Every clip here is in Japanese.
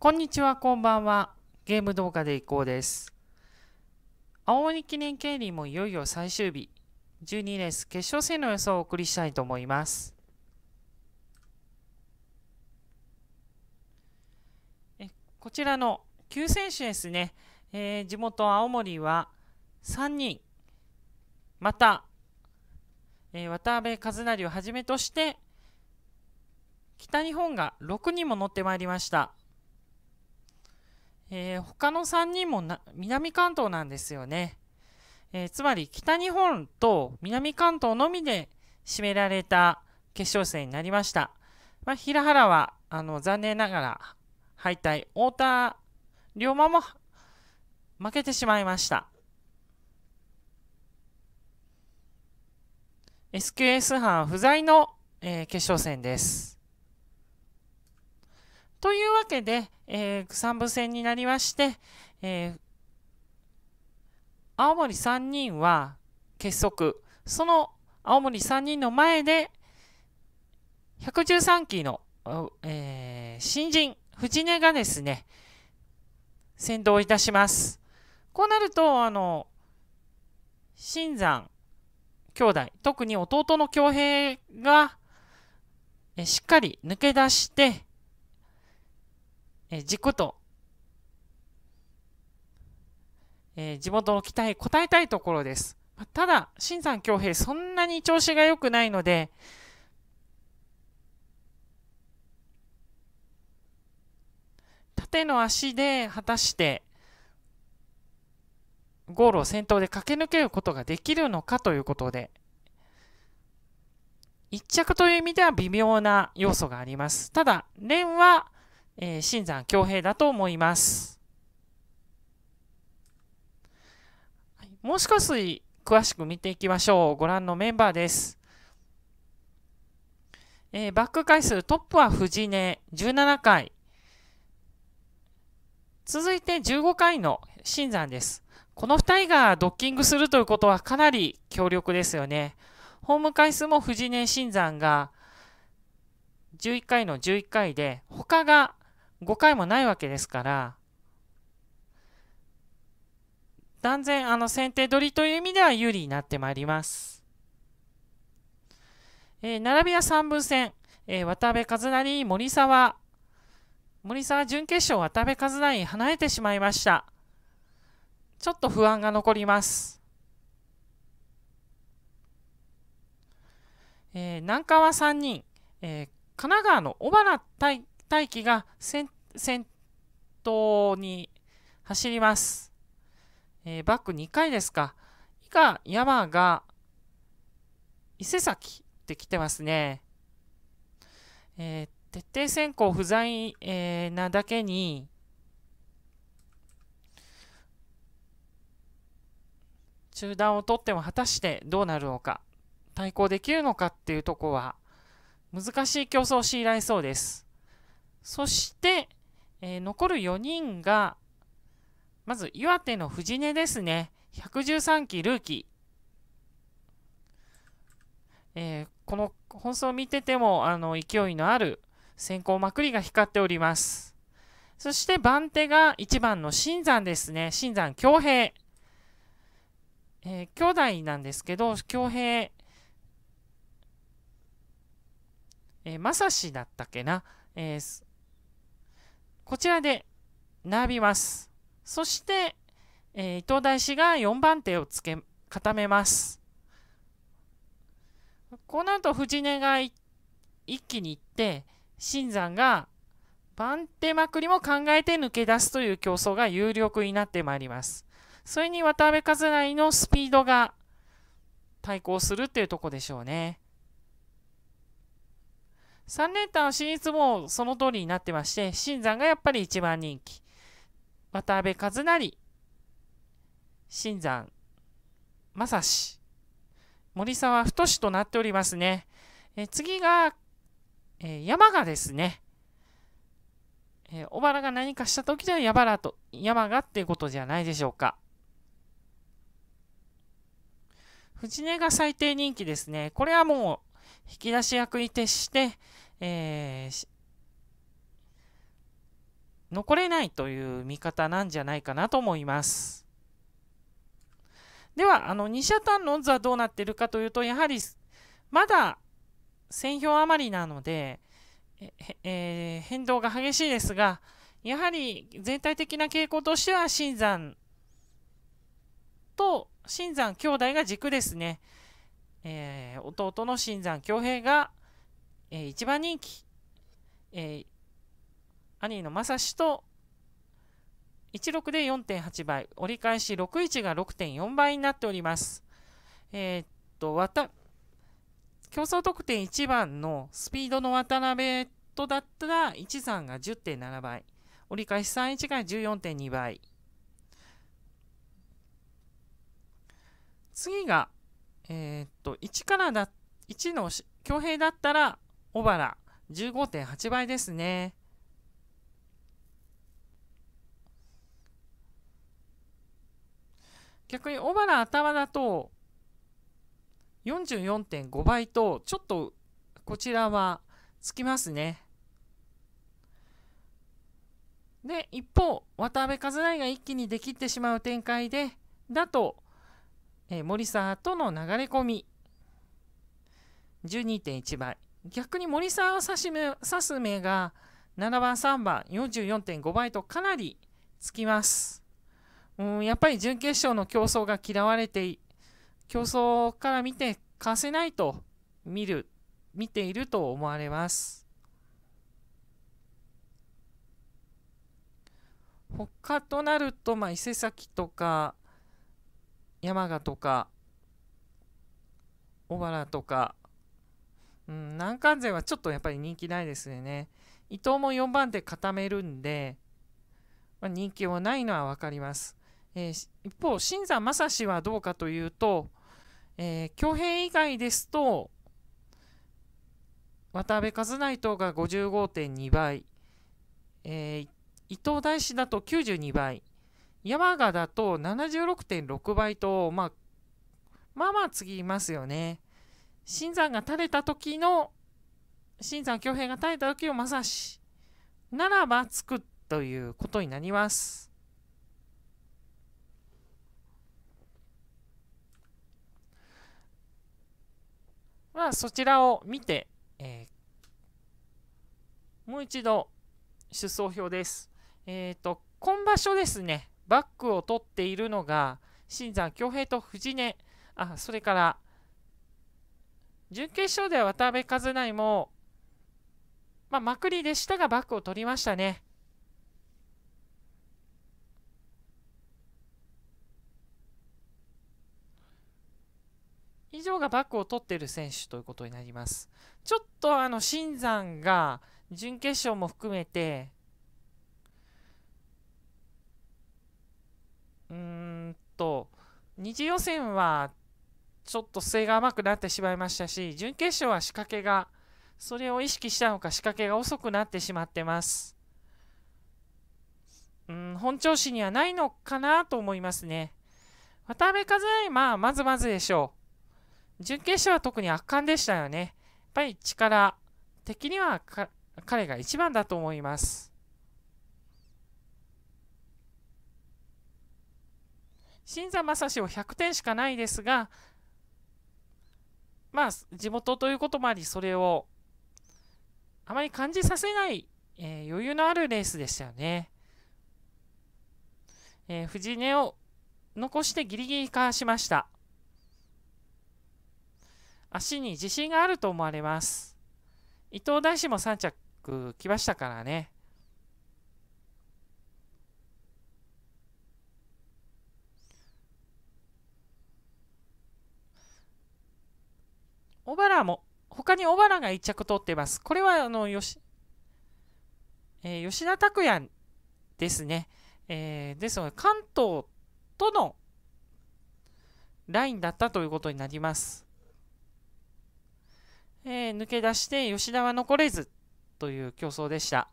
こんにちは、こんばんは。ゲーム動画でいこうです。青鬼記念競輪もいよいよ最終日。12レース決勝戦の予想をお送りしたいと思います。えこちらの9選手ですね、えー、地元青森は3人、また、えー、渡辺和成をはじめとして、北日本が6人も乗ってまいりました。えー、他の3人も南関東なんですよね、えー、つまり北日本と南関東のみで占められた決勝戦になりました、まあ、平原はあの残念ながら敗退太田龍馬も負けてしまいました SQS 班不在の、えー、決勝戦ですというわけで、えー、三部戦になりまして、えー、青森三人は結束その青森三人の前で113期の、えー、新人藤根がですね先導いたしますこうなるとあの新山兄弟特に弟の恭平がしっかり抜け出してえー、軸と、えー、地元の期待応えたいところです。まあ、ただ、新山恭平、そんなに調子が良くないので、縦の足で果たしてゴールを先頭で駆け抜けることができるのかということで1着という意味では微妙な要素がありますただ蓮はえー、新山恭平だと思います。もし少し詳しく見ていきましょう。ご覧のメンバーです。えー、バック回数トップは藤根17回。続いて15回の新山です。この2人がドッキングするということはかなり強力ですよね。ホーム回数も藤根新山が11回の11回で、他が5回もないわけですから、断然あの先手取りという意味では有利になってまいります。えー、並びは3分戦、えー、渡辺和成、森沢、森沢準決勝渡辺和成離れてしまいました。ちょっと不安が残ります。えー、南川3人、えー、神奈川の小原対大機が先頭に走ります。えー、バック2回ですか。以下、山が伊勢崎って来てますね。えー、徹底先行不在、えー、なだけに、中断を取っても果たしてどうなるのか、対抗できるのかっていうとこは、難しい競争を強いられそうです。そして、えー、残る4人が、まず岩手の藤根ですね。113期ルーキー。えー、この放送を見てても、あの、勢いのある先行まくりが光っております。そして番手が1番の新山ですね。新山恭平。えー、兄弟なんですけど、恭平、えー、正志だったっけな。えー、こちらで並びます。そして、えー、伊藤大師が4番手をつけ固めます。この後藤根が一気に行って新山が番手まくりも考えて抜け出すという競争が有力になってまいります。それに渡辺和成のスピードが対抗するっていうとこでしょうね。3連単は進出もその通りになってまして、新山がやっぱり一番人気。渡辺和成、新山、正志、森沢太志となっておりますね。え次が、えー、山がですね、えー、小原が何かした時では山と、山がっていうことじゃないでしょうか。藤根が最低人気ですね。これはもう引き出し役に徹して、えー、残れないという見方なんじゃないかなと思います。では、あの、2社単の図はどうなってるかというと、やはり、まだ1000票余りなので、ええー、変動が激しいですが、やはり全体的な傾向としては、新山と、新山兄弟が軸ですね。えー、弟の新山恭平が、えー、一番人気、えー、兄の正志と16で4.8倍折り返し61が6.4倍になっておりますえー、っとわた競争得点1番のスピードの渡辺とだったら13が10.7倍折り返し31が14.2倍次がえー、っと、1からだ、1の強兵だったら、小原、15.8倍ですね。逆に小原頭だと44.5倍とちょっとこちらはつきますね。で一方渡辺和大が一気にできてしまう展開でだとえー、森沢との流れ込み12.1倍逆に森沢を指す目が7番3番44.5倍とかなりつきますうんやっぱり準決勝の競争が嫌われて競争から見て貸せないと見る見ていると思われます他となると、まあ、伊勢崎とか山鹿とか小原とか、うん、南関勢はちょっとやっぱり人気ないですよね伊藤も4番手固めるんで、まあ、人気はないのは分かります、えー、一方新山正史はどうかというと恭平、えー、以外ですと渡辺和内等が55.2倍、えー、伊藤大志だと92倍山形だと76.6倍と、まあ、まあまあ次いますよね。新山が垂れた時の、新山恭平が垂れた時を正し、ならばつくということになります。まあ、そちらを見て、えー、もう一度出走表です。えっ、ー、と、今場所ですね、バックを取っているのが、新山恭平と藤根、あ、それから、準決勝では渡辺和也も、まあ、まくりでしたがバックを取りましたね。以上がバックを取っている選手ということになります。ちょっとあの、新山が準決勝も含めて、うんと、2次予選はちょっと勢が甘くなってしまいましたし、準決勝は仕掛けが、それを意識したのか仕掛けが遅くなってしまってます。うん、本調子にはないのかなと思いますね。渡辺和也はまずまずでしょう。準決勝は特に圧巻でしたよね。やっぱり力的には彼が一番だと思います。新座正史を100点しかないですが、まあ、地元ということもあり、それをあまり感じさせない、えー、余裕のあるレースでしたよね。えー、藤根を残してギリギリかわしました。足に自信があると思われます。伊藤大志も3着来ましたからね。小原も、他に小原が1着取ってます。これは、あの、吉、えー、吉田拓也ですね。えー、ですので、関東とのラインだったということになります。えー、抜け出して吉田は残れずという競争でした。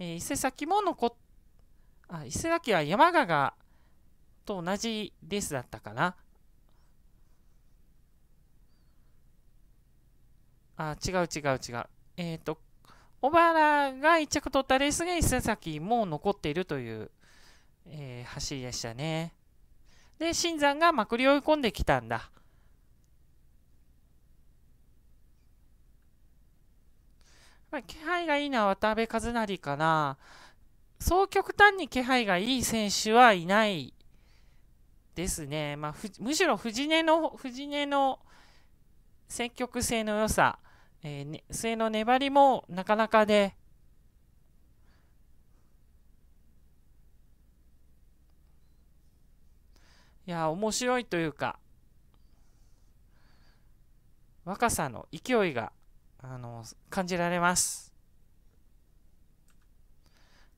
えー、伊勢崎も残っあ伊勢崎は山賀がと同じレースだったかな。あ、違う違う違う。えっ、ー、と、小原が1着取ったレースが伊勢崎も残っているという、えー、走りでしたね。で、新山がまくり追い込んできたんだ。気配がいいのは渡辺和成かな。そう極端に気配がいい選手はいないですね。まあ、むしろ藤根の、藤根の積極性の良さ。えー、ね、末の粘りもなかなかで、いや、面白いというか、若さの勢いが、あの、感じられます。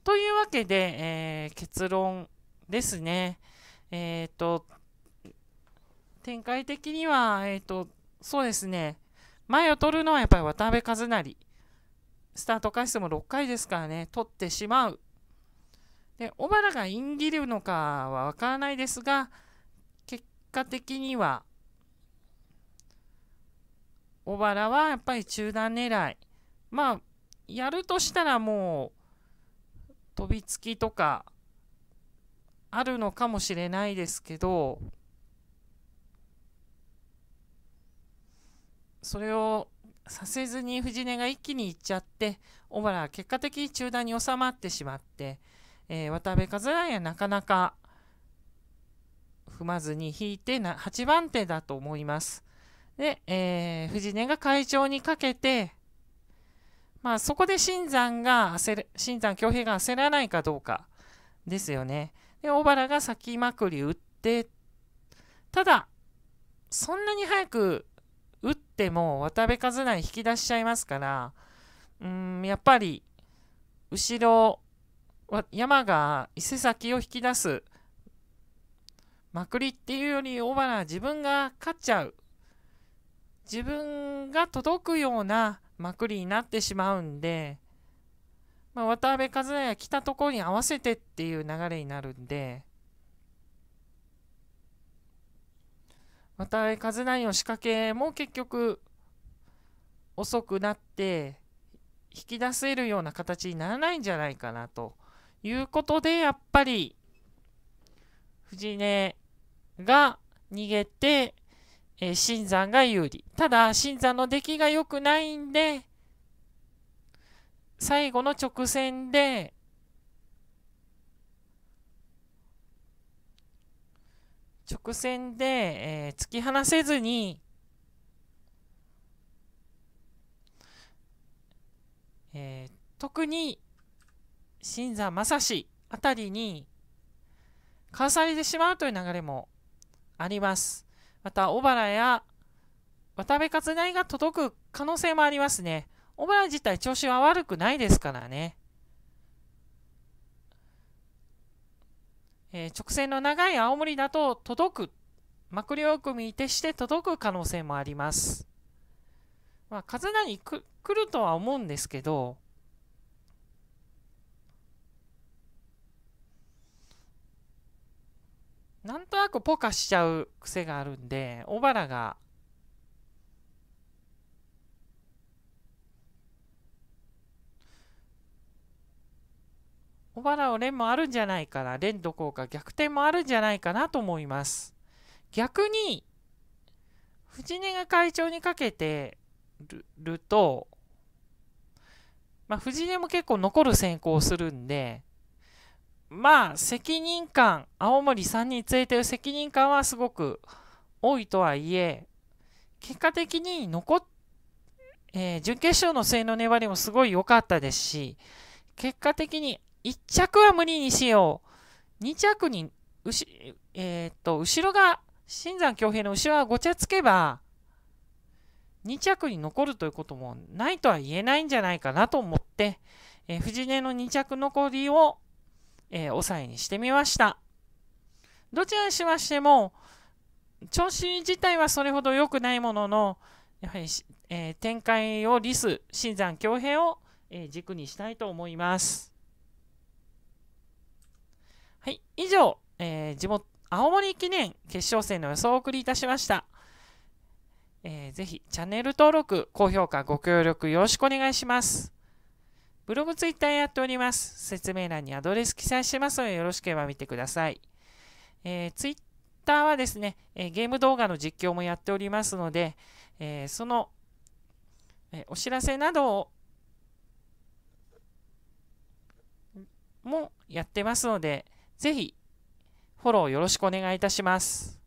というわけで、えー、結論ですね。えっ、ー、と、展開的には、えっ、ー、と、そうですね。前を取るのはやっぱり渡辺和成。スタート回数も6回ですからね、取ってしまう。で、小原がインギリのかはわからないですが、結果的には、小原はやっぱり中段狙い。まあ、やるとしたらもう、飛びつきとか、あるのかもしれないですけど、それをさせずに藤根が一気にいっちゃって小原は結果的に中断に収まってしまって、えー、渡辺和也はなかなか踏まずに引いてな8番手だと思います。で、えー、藤根が会長にかけて、まあ、そこで新山が焦る、新山恭平が焦らないかどうかですよね。で、小原が先まくり打って、ただ、そんなに早く打っても渡辺和成引き出しちゃいますから、うん、やっぱり、後ろ、山が伊勢崎を引き出す、まくりっていうより、小原自分が勝っちゃう。自分が届くようなまくりになってしまうんで、まあ、渡辺和也来たところに合わせてっていう流れになるんで、またカズナインを仕掛けも結局遅くなって引き出せるような形にならないんじゃないかなということでやっぱり藤根が逃げて、えー、新山が有利ただ新山の出来が良くないんで最後の直線で直線で、えー、突き放せずに、えー、特に新座正志あたりにかわされてしまうという流れもあります。また小原や渡部勝成が届く可能性もありますね。小原自体調子は悪くないですからね。えー、直線の長い青森だと届く幕僚組に徹して届く可能性もあります。まあ、風なナに来るとは思うんですけど、なんとなくポカしちゃう癖があるんで、小原が小原を連もあるんじゃないかな連どころか逆転もあるんじゃないかなと思います逆に藤根が会長にかけてると、まあ、藤根も結構残る選考をするんでまあ責任感青森3人に連れてる責任感はすごく多いとはいえ結果的に残っ、えー、準決勝の末の粘りもすごい良かったですし結果的に1着は無理にしよう。2着に、うし、えー、っと、後ろが、新山恭平の後ろがごちゃつけば、2着に残るということもないとは言えないんじゃないかなと思って、えー、藤根の2着残りを、えー、抑えにしてみました。どちらにしましても、調子自体はそれほど良くないものの、やはり、えー、展開をリス、新山恭平を、えー、軸にしたいと思います。はい、以上、えー、地元、青森記念決勝戦の予想をお送りいたしました。えー、ぜひ、チャンネル登録、高評価、ご協力よろしくお願いします。ブログ、ツイッターやっております。説明欄にアドレス記載してますので、よろしければ見てください。えー、ツイッターはですね、えー、ゲーム動画の実況もやっておりますので、えー、その、えお知らせなどもやってますので、ぜひ、フォローよろしくお願いいたします。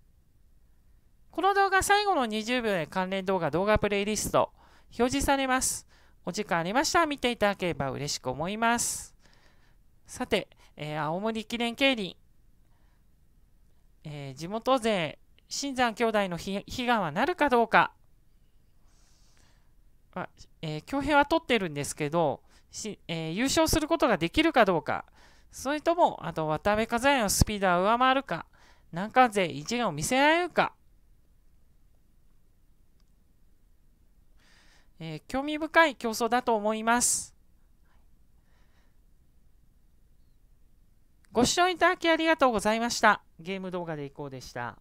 この動画最後の20秒で関連動画動画プレイリスト表示されます。お時間ありましたら見ていただければ嬉しく思います。さて、えー、青森記念競輪、えー、地元勢、新山兄弟の悲願はなるかどうか。まあえー、平は取ってるんですけど、しえー、優勝することができるかどうか。それとも、あと渡辺和也のスピードは上回るか、南関勢一年を見せられるか、えー、興味深い競争だと思います。ご視聴いただきありがとうございました。ゲーム動画でいこうでした。